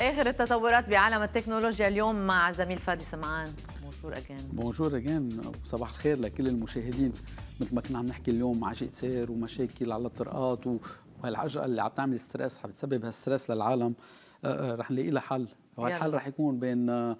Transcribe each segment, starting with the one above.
اخر التطورات بعالم التكنولوجيا اليوم مع زميل فادي سمعان بونجور اجان بونجور وصباح الخير لكل المشاهدين مثل ما كنا عم نحكي اليوم عجقه سير ومشاكل على الطرقات و... وهالعجقه اللي عم تعمل ستريس عم بتسبب هالستريس للعالم أه، أه، رح نلاقي لها حل وهالحل رح يكون بين أه،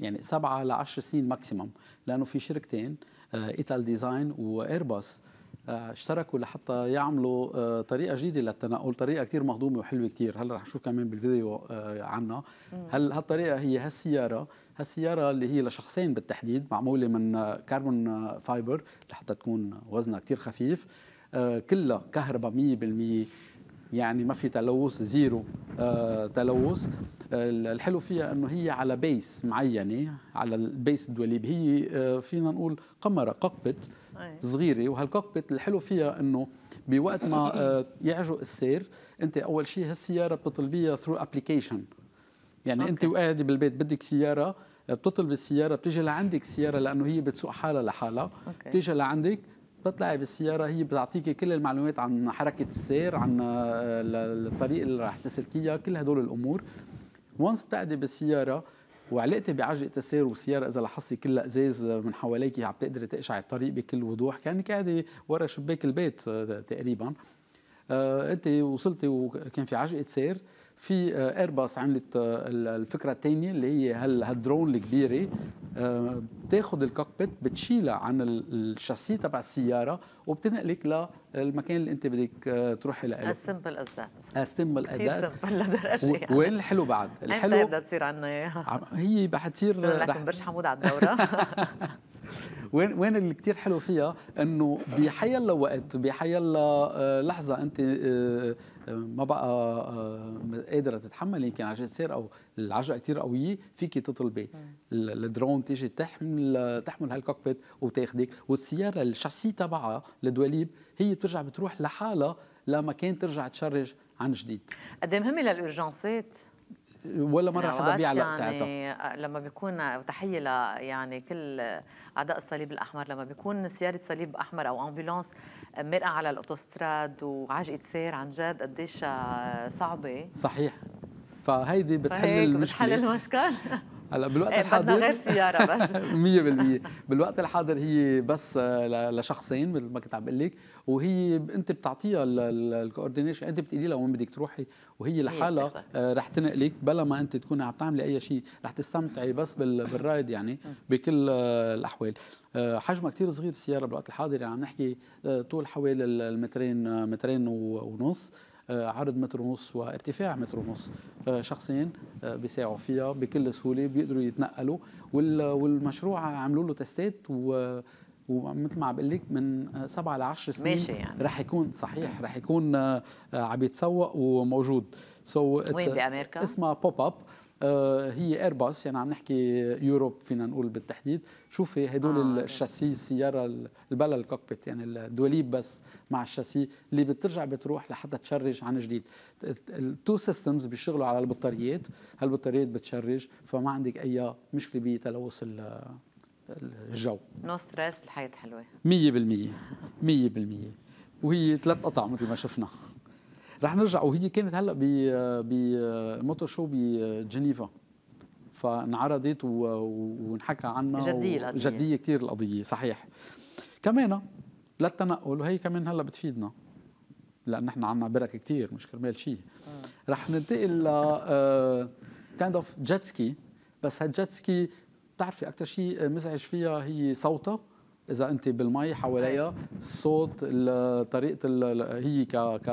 يعني سبعة ل 10 سنين ماكسيمم لانه في شركتين ايتال ديزاين وايرباص آه، اشتركوا لحتى يعملوا آه، طريقه جديده للتنقل طريقه كثير مهضومه وحلوه كثير هلا رح نشوف كمان بالفيديو آه، عنها هل هالطريقه هي هالسياره هالسياره اللي هي لشخصين بالتحديد معموله من كربون فايبر لحتى تكون وزنها كثير خفيف كلها كهرباء 100% يعني ما في تلوث زيرو تلوث الحلو فيها انه هي على بيس معينه على البيس الدوليب هي آه، فينا نقول قمره كوكبيت صغيره وهالكوكبيت الحلو فيها انه بوقت ما آه، يعجو السير انت اول شيء هالسياره بتطلبيها ثرو ابلكيشن يعني أوكي. انت وقاعده بالبيت بدك سياره آه، بتطلب السياره بتيجي لعندك السياره لانه هي بتسوق حالها لحالها بتيجي لعندك بتطلعي بالسيارة هي بتعطيكي كل المعلومات عن حركة السير عن الطريق اللي راح تسلكيها كل هدول الأمور وانس بتعدي بالسياره وعلقتي بعجقة السير والسيارة إذا لاحظتي كلها إزاز من حواليك عم تقدري تقشعي الطريق بكل وضوح كأنك قاعدة ورا شباك البيت آه، تقريبا آه، أنت وصلتي وكان في عجقة سير في ايرباص آه، عملت آه، الفكره الثانيه اللي هي هالدرون الكبيره آه، بتاخذ الكوكبيت بتشيلها عن الشاسيه تبع السياره وبتنقلك للمكان اللي انت بدك تروحي له از سمبل از ذات از سمبل از ذات لدرجه وين الحلو بعد؟ الحلو بدها تصير عنا اياها هي رح تصير رح برج حمود على الدوره وين وين اللي كثير حلو فيها انه بحيلا وقت بحيلا آه، لحظه انت آه، آه، ما بقى قادره تتحمل يمكن عجله سير او العجقه كثير قويه فيك تطلبي الدرون تيجي تحمل تحمل هالكوكبيت وتاخذك والسياره الشاسي تبعها الدواليب هي بترجع بتروح لحالها لما كان ترجع تشرج عن جديد قد إيه مهمه للاورجنسات ولا مره حدا بيعلق يعني، ساعتها يعني لما بيكون تحيه ل يعني كل اعضاء الصليب الاحمر لما بيكون سياره صليب احمر او امبولانس مرقه على الاوتوستراد وعجقه سير عن جد قديش آه، صعبه صحيح فهيدي بتحل المشكله بتحل المشكله هلا بالوقت إيه الحاضر غير سياره بس 100% بالوقت الحاضر هي بس آه، لشخصين مثل ما كنت عم بقول لك وهي انت بتعطيها الكوردينيشن انت بتقولي لها وين بدك تروحي وهي إيه، لحالها آه، رح تنقلك بلا ما انت تكوني عم تعملي اي شيء رح تستمتعي بس بالرايد يعني بكل آه، الاحوال حجمها كتير صغير السياره بالوقت الحاضر يعني عم نحكي طول حوالي المترين مترين ونص آه، عرض متر ونص وارتفاع متر ونص آه، شخصين آه، بيساعوا فيها بكل سهوله بيقدروا يتنقلوا والمشروع عملوا له تستات و ومثل ما عم بقول لك من سبعة ل 10 سنين ماشي يعني رح يكون صحيح رح يكون عم يتسوق وموجود سو so وين بامريكا؟ اسمها بوب اب آه، هي ايرباص يعني عم نحكي يوروب فينا نقول بالتحديد شوفي هدول آه. الشاسي السياره البلا الكوكبيت يعني الدواليب بس مع الشاسي اللي بترجع بتروح لحتى تشرج عن جديد التو سيستمز بيشتغلوا على البطاريات هالبطاريات بتشرج فما عندك اي مشكله بتلوث الجو نو ستريس الحياه حلوه 100% 100% وهي ثلاث قطع مثل ما شفنا رح نرجع وهي كانت هلا ب بموتور شو بجنيفا فانعرضت ونحكى عنها جدية القضية جدية كثير القضية صحيح كمان للتنقل وهي كمان هلا بتفيدنا لان نحن عندنا برك كثير مش كرمال شيء آه. رح ننتقل ل كايند اوف جيتسكي بس هالجيتسكي بتعرفي اكثر شيء مزعج فيها هي صوتها اذا انت بالمي نعم. حواليها الصوت طريقه هي ك ك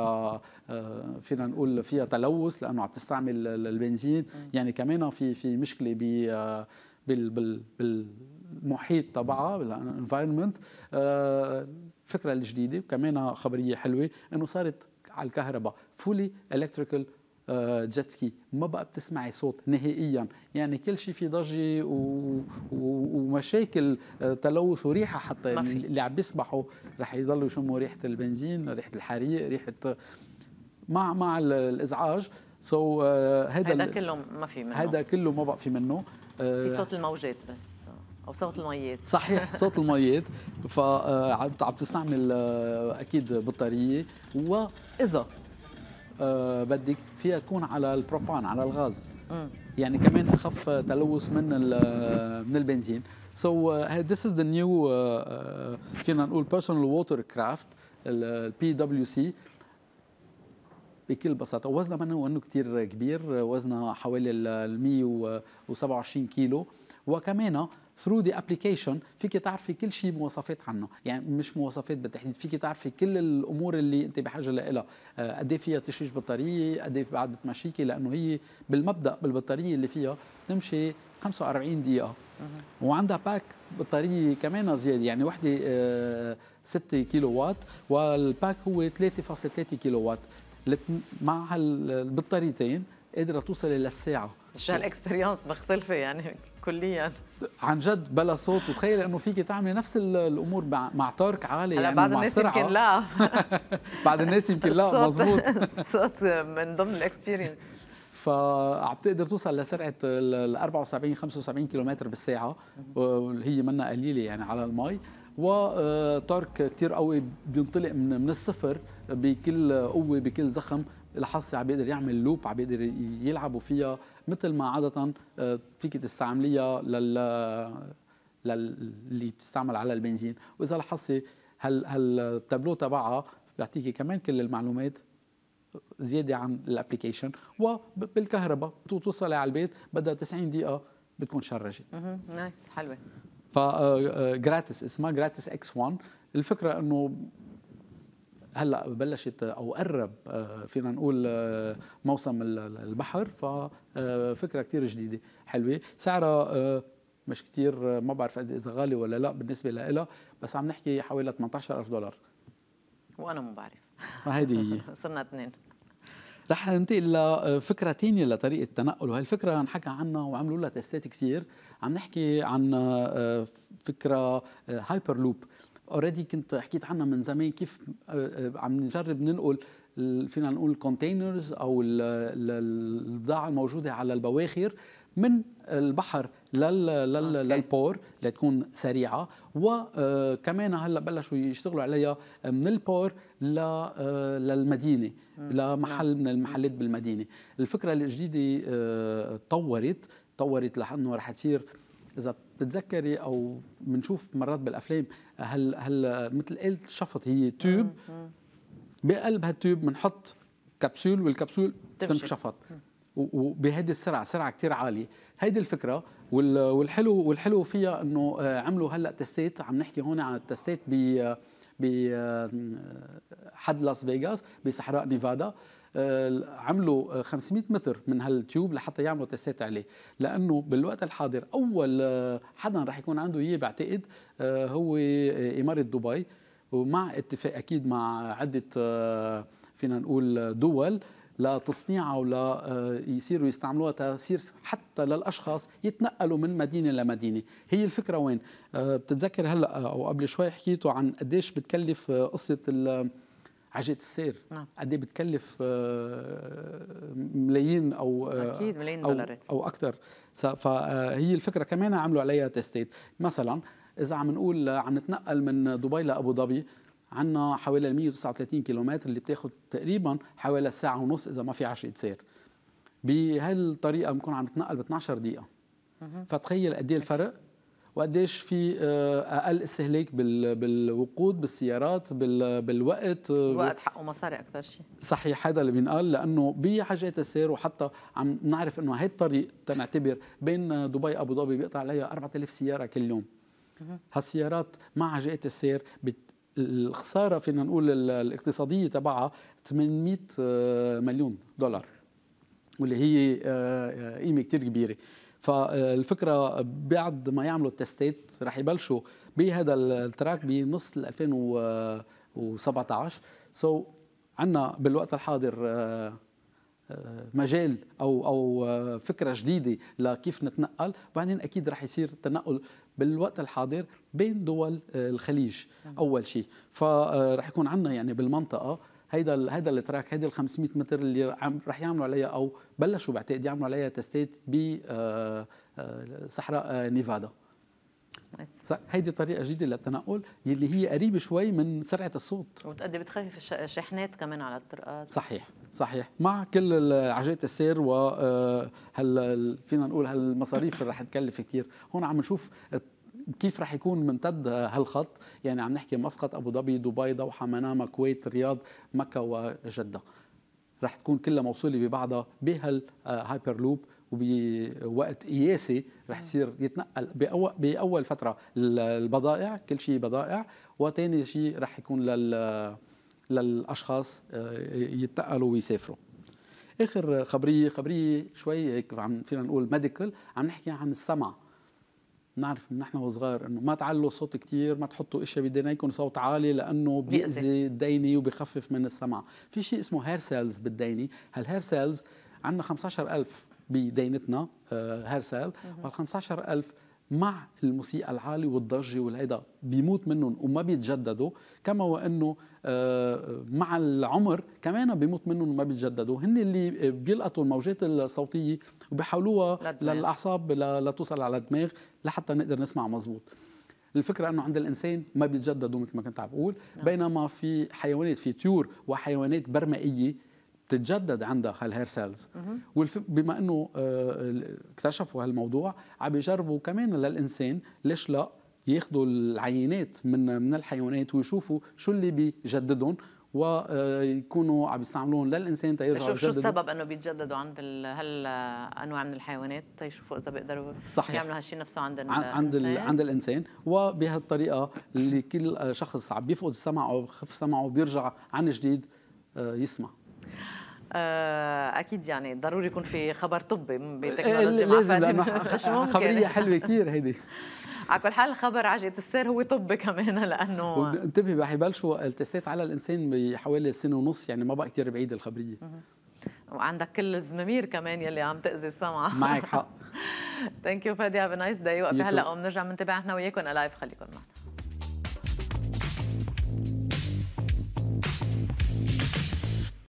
فينا نقول فيها تلوث لانه عم تستعمل البنزين نعم. يعني كمان في في مشكله بال بال بالمحيط تبعها بالانفايرمنت الفكره آه، الجديده وكمان خبريه حلوه انه صارت على الكهرباء فولي الكتريكال آه، جيتسكي ما بقى بتسمعي صوت نهائيا يعني كل شيء في ضجه و... و... ومشاكل آه، تلوث وريحه حتى يعني اللي عم بيسبحوا رح يضلوا يشموا ريحه البنزين ريحه الحريق ريحه مع مع الازعاج سو so, هذا آه، هذا كله ما في منه هذا كله ما بقى في منه في صوت الموجات بس او صوت الميات صحيح صوت الميات فعم تستعمل اكيد بطاريه واذا آه، بدك فيها تكون على البروبان على الغاز يعني كمان اخف تلوث من آه، من البنزين سو ذس از ذا نيو فينا نقول بيرسونال ووتر كرافت البي دبليو سي بكل بساطه وزنها منه انه كثير كبير وزنها حوالي ال 127 كيلو وكمان ثرو ذا ابلكيشن فيك تعرفي كل شيء مواصفات عنه يعني مش مواصفات بالتحديد فيك تعرفي كل الامور اللي انت بحاجه لها آه، قد ايه فيها تشيش بطاريه قد ايه بعد بتمشيكي لانه هي بالمبدا بالبطاريه اللي فيها بتمشي 45 دقيقه وعندها باك بطاريه كمان زياده يعني وحده 6 آه، كيلو وات والباك هو 3.3 كيلو وات مع هالبطاريتين قادره توصل للساعه مش هالاكسبيرينس مختلفه يعني كليا عن جد بلا صوت وتخيل انه فيك تعملي نفس الامور مع تارك عالي هلا يعني بعد الناس يمكن لا بعد الناس يمكن لا مضبوط الصوت من ضمن الاكسبيرينس فعم تقدر توصل لسرعه ال 74 75 كيلومتر بالساعه هي منا قليله يعني على المي وتارك آه، كثير قوي بينطلق من, من الصفر بكل قوه بكل زخم لحظه عم بيقدر يعمل لوب عم بيقدر يلعبوا فيها مثل ما عادة آه، فيك تستعمليها لل اللي بتستعمل على البنزين واذا لاحظتي هال هالتابلو تبعها بيعطيكي كمان كل المعلومات زياده عن الابلكيشن وبالكهرباء توصلي على البيت بدها 90 دقيقه بتكون شرجت نايس حلوه جراتس آه، آه، اسمها جراتس اكس 1 الفكره انه هلا بلشت او قرب آه، فينا نقول آه، موسم البحر ففكره آه، كثير جديده حلوه سعرها مش كثير ما بعرف قد إيه اذا غالي ولا لا بالنسبه لها بس عم نحكي حوالي 18000 دولار وانا ما بعرف ما هيدي هي صرنا اثنين رح ننتقل لفكرة ثانيه لطريقة تنقل وهي الفكرة انحكى عنها وعملوا لها تستات كثير عم نحكي عن فكرة هايبر لوب اوريدي كنت حكيت عنها من زمان كيف آه، آه، عم نجرب ننقل فينا نقول الكونتينرز او البضاعه الموجوده على البواخر من البحر لل... لل... للبور لتكون سريعه وكمان آه، هلا بلشوا يشتغلوا عليها من البور للمدينه لمحل من المحلات بالمدينه الفكره الجديده تطورت تطورت لانه رح تصير اذا بتتذكري او بنشوف مرات بالافلام هل هل مثل قلت الشفط هي تيوب بقلب هالتيوب بنحط كبسول والكبسول بتنشفط وبهيدي السرعه سرعه كثير عاليه هيدي الفكره والحلو والحلو فيها انه آه، عملوا هلا تستات عم نحكي هون عن التستات ب ب آه، حد لاس فيغاس بصحراء نيفادا آه، عملوا 500 متر من هالتيوب لحتى يعملوا تيستات عليه لانه بالوقت الحاضر اول آه، حدا رح يكون عنده اياه بعتقد آه، هو اماره دبي ومع اتفاق اكيد مع عده فينا نقول دول لتصنيعها وليصيروا يستعملوها تصير حتى للاشخاص يتنقلوا من مدينه لمدينه، هي الفكره وين؟ بتتذكر هلا او قبل شوي حكيتوا عن قديش بتكلف قصه عجله السير نعم قد ايه بتكلف آه، ملايين او آه، اكيد ملايين دولارات او اكثر فهي آه، الفكره كمان عملوا عليها تيستات مثلا اذا عم نقول عم نتنقل من دبي لابو ظبي عندنا حوالي 139 كيلومتر اللي بتاخذ تقريبا حوالي ساعه ونص اذا ما في عجلة سير بهالطريقه بنكون عم نتنقل ب 12 دقيقه فتخيل قد ايه الفرق وقديش في آه، اقل استهلاك بالوقود بالسيارات بالوقت آه، الوقت حقه مصاري اكثر شيء صحيح هذا اللي بينقال لانه بحاجات السير وحتى عم نعرف انه هي الطريق تنعتبر بين آه، دبي ابو ظبي بيقطع عليها 4000 سياره كل يوم هالسيارات مع عجقه السير بت... الخساره فينا نقول الاقتصاديه تبعها 800 مليون دولار واللي هي قيمه كثير كبيره فالفكره بعد ما يعملوا التستات رح يبلشوا بهذا التراك بنص 2017 سو so عندنا بالوقت الحاضر آه، آه، مجال او او آه، فكره جديده لكيف نتنقل وبعدين اكيد رح يصير تنقل بالوقت الحاضر بين دول الخليج نعم. اول شيء فرح يكون عندنا يعني بالمنطقه هيدا هيدا التراك هيدي ال 500 متر اللي عم رح يعملوا عليها او بلشوا بعتقد يعملوا عليها تستات آه، آه، صحراء آه، نيفادا هيدي طريقه جديده للتنقل يلي هي قريبه شوي من سرعه الصوت وتقدر بتخفف الشاحنات كمان على الطرقات صحيح صحيح مع كل عجلات السير و فينا نقول هالمصاريف اللي رح تكلف كثير هون عم نشوف كيف رح يكون ممتد هالخط يعني عم نحكي مسقط ابو ظبي دبي دوحه منامه كويت الرياض مكه وجده رح تكون كلها موصوله ببعضها بهالهايبر آه، لوب وبوقت قياسي رح يصير يتنقل بأول, باول فتره البضائع كل شيء بضائع وثاني شيء رح يكون لل للاشخاص آه، يتنقلوا ويسافروا اخر خبريه خبريه شوي هيك عم فينا نقول ميديكال عم نحكي عن السمع بنعرف من نحن وصغار انه ما تعلوا صوت كثير ما تحطوا اشياء بدنا يكون صوت عالي لانه بيأذي الديني وبخفف من السمع في شيء اسمه هير سيلز بالديني هالهير سيلز عندنا 15000 بدينتنا هير سيل وال 15000 مع الموسيقى العالي والضجه والهيدا بيموت منهم وما بيتجددوا كما وانه مع العمر كمان بيموت منهم وما بيتجددوا هن اللي بيلقطوا الموجات الصوتيه وبيحولوها للاعصاب لتوصل على الدماغ لحتى نقدر نسمع مزبوط الفكره انه عند الانسان ما بيتجددوا مثل ما كنت عم بقول نعم. بينما في حيوانات في طيور وحيوانات برمائيه بتتجدد عندها هالهير سيلز بما انه آه، اكتشفوا هالموضوع عم بيجربوا كمان للانسان ليش لا ياخذوا العينات من من الحيوانات ويشوفوا شو اللي بيجددهم ويكونوا آه، عم يستعملون للانسان تيرجعوا شو السبب انه بيتجددوا عند هالانواع من الحيوانات تيشوفوا اذا بيقدروا صحيح. يعملوا هالشيء نفسه عند الانسان عند ال عند الانسان وبهالطريقه اللي كل شخص عم بيفقد السمع او بخف سمعه بيرجع عن جديد آه، يسمع آه، اكيد يعني ضروري يكون في خبر طبي بتكنولوجيا لازم خبريه حلوه كثير هيدي على كل حال الخبر عجية السير هو طب كمان لانه انتبهي رح يبلشوا التستات على الانسان بحوالي سنه ونص يعني ما بقى كثير بعيد الخبريه وعندك كل الزمامير كمان يلي عم تاذي السمعه معك حق ثانك يو فادي هاف نايس داي وقف هلا وبنرجع بنتابع احنا وياكم الايف خليكم معنا